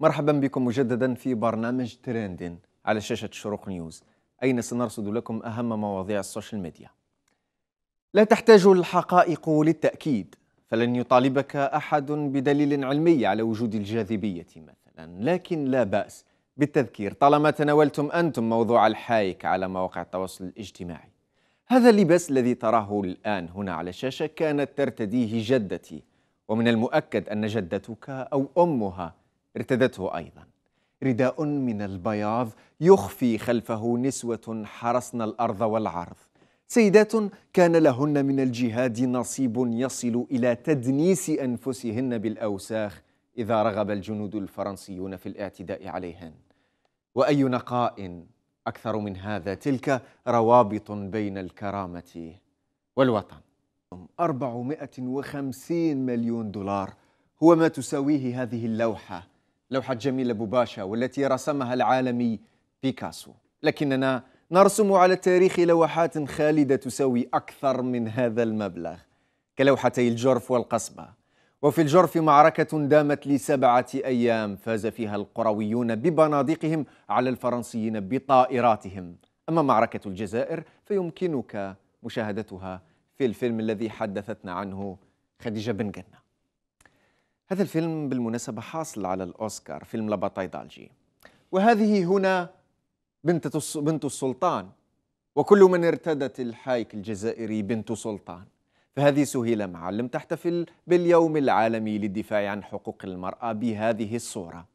مرحبا بكم مجددا في برنامج تريندين على شاشة شروق نيوز أين سنرصد لكم أهم مواضيع السوشيال ميديا لا تحتاج الحقائق للتأكيد فلن يطالبك أحد بدليل علمي على وجود الجاذبية مثلا لكن لا بأس بالتذكير طالما تناولتم أنتم موضوع الحايك على مواقع التواصل الاجتماعي هذا اللباس الذي تراه الآن هنا على الشاشة كانت ترتديه جدتي ومن المؤكد أن جدتك أو أمها ارتدته أيضا رداء من البياض يخفي خلفه نسوة حرسن الأرض والعرض سيدات كان لهن من الجهاد نصيب يصل إلى تدنيس أنفسهن بالأوساخ إذا رغب الجنود الفرنسيون في الاعتداء عليهن وأي نقاء أكثر من هذا تلك روابط بين الكرامة والوطن 450 مليون دولار هو ما تساويه هذه اللوحة لوحة جميلة باشا والتي رسمها العالمي بيكاسو لكننا نرسم على التاريخ لوحات خالدة تساوي أكثر من هذا المبلغ كلوحتي الجرف والقصبة وفي الجرف معركة دامت لسبعة أيام فاز فيها القرويون ببنادقهم على الفرنسيين بطائراتهم أما معركة الجزائر فيمكنك مشاهدتها في الفيلم الذي حدثتنا عنه خديجة بن جنة هذا الفيلم بالمناسبة حاصل على الأوسكار فيلم دالجي وهذه هنا بنت بنت السلطان وكل من ارتدت الحايك الجزائري بنت سلطان فهذه سهيلة معلم تحتفل باليوم العالمي للدفاع عن حقوق المرأة بهذه الصورة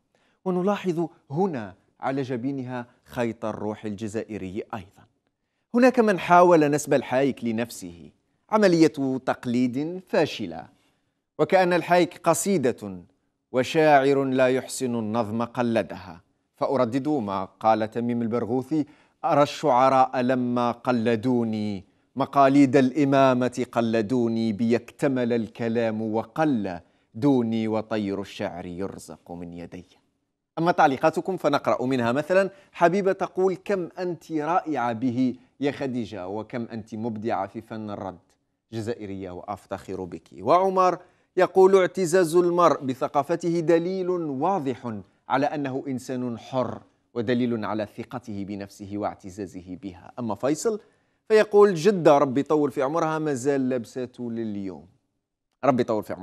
ونلاحظ هنا على جبينها خيط الروح الجزائري أيضا هناك من حاول نسب الحايك لنفسه عملية تقليد فاشلة وكأن الحيك قصيدة وشاعر لا يحسن النظم قلدها فأردد ما قال تميم البرغوثي أرى الشعراء لما قلدوني مقاليد الإمامة قلدوني بيكتمل الكلام وقل دوني وطير الشعر يرزق من يدي أما تعليقاتكم فنقرأ منها مثلا حبيبة تقول كم أنت رائعة به يا خديجة وكم أنت مبدعة في فن الرد جزائرية وأفتخر بك وعمر يقول اعتزاز المرء بثقافته دليل واضح على انه انسان حر ودليل على ثقته بنفسه واعتزازه بها اما فيصل فيقول جده ربي طول في عمرها ما زال لابساته لليوم ربي طول في عمرها